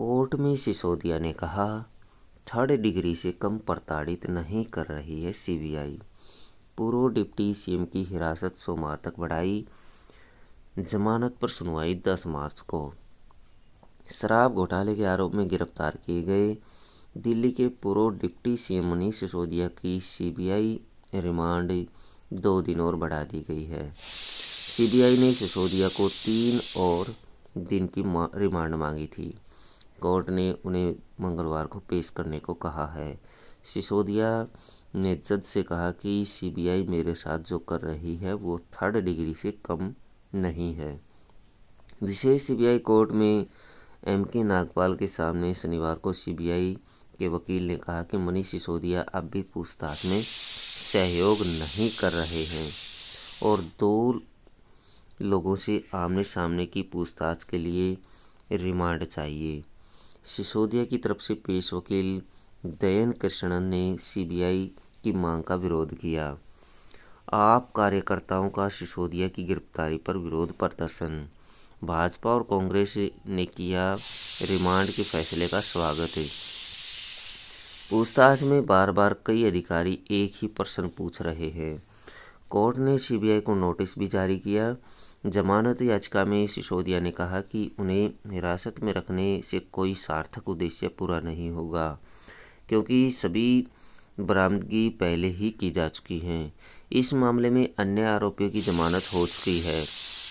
court में सिसोदिया ने कहा थर्ड डिग्री से कम प्रताड़ित नहीं कर रही है सीबीआई पूर्व डिप्टी सीएम की हिरासत सोमवार तक बढ़ाई जमानत पर सुनवाई दस मार्च को शराब घोटाले के आरोप में गिरफ्तार किए गए दिल्ली के पूर्व डिप्टी सीएम मनीष सिसोदिया की सीबीआई रिमांड दो दिन और बढ़ा दी गई है सीबीआई ने सिसोदिया को तीन और दिन की रिमांड मांगी थी कोर्ट ने उन्हें मंगलवार को पेश करने को कहा है सिसोदिया ने जज से कहा कि सीबीआई मेरे साथ जो कर रही है वो थर्ड डिग्री से कम नहीं है विशेष सीबीआई कोर्ट में एम के नागपाल के सामने शनिवार को सीबीआई के वकील ने कहा कि मनीष सिसोदिया अब भी पूछताछ में सहयोग नहीं कर रहे हैं और दो लोगों से आमने सामने की पूछताछ के लिए रिमांड चाहिए सिसोदिया की तरफ से पेश वकील दयन कृष्णन ने सीबीआई की मांग का विरोध किया आप कार्यकर्ताओं का सिसोदिया की गिरफ्तारी पर विरोध प्रदर्शन भाजपा और कांग्रेस ने किया रिमांड के फैसले का स्वागत है पूछताछ में बार बार कई अधिकारी एक ही प्रश्न पूछ रहे हैं कोर्ट ने सीबीआई को नोटिस भी जारी किया जमानत याचिका में सिसोदिया ने कहा कि उन्हें हिरासत में रखने से कोई सार्थक उद्देश्य पूरा नहीं होगा क्योंकि सभी बरामदगी पहले ही की जा चुकी हैं इस मामले में अन्य आरोपियों की जमानत हो चुकी है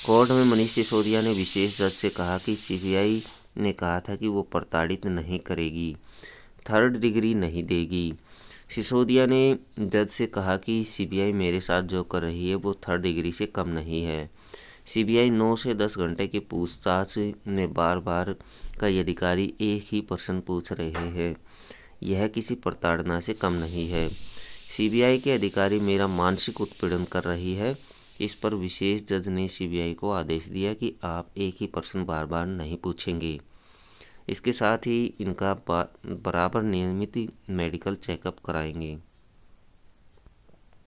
कोर्ट में मनीष सिसोदिया ने विशेष जज से कहा कि सीबीआई ने कहा था कि वो प्रताड़ित नहीं करेगी थर्ड डिग्री नहीं देगी सिसोदिया ने जज से कहा कि सीबीआई मेरे साथ जो कर रही है वो थर्ड डिग्री से कम नहीं है सीबीआई 9 से 10 घंटे की पूछताछ में बार बार कई अधिकारी एक ही प्रश्न पूछ रहे हैं यह किसी प्रताड़ना से कम नहीं है सीबीआई के अधिकारी मेरा मानसिक उत्पीड़न कर रही है इस पर विशेष जज ने सीबीआई को आदेश दिया कि आप एक ही प्रश्न बार बार नहीं पूछेंगे इसके साथ ही इनका बराबर नियमित मेडिकल चेकअप कराएंगे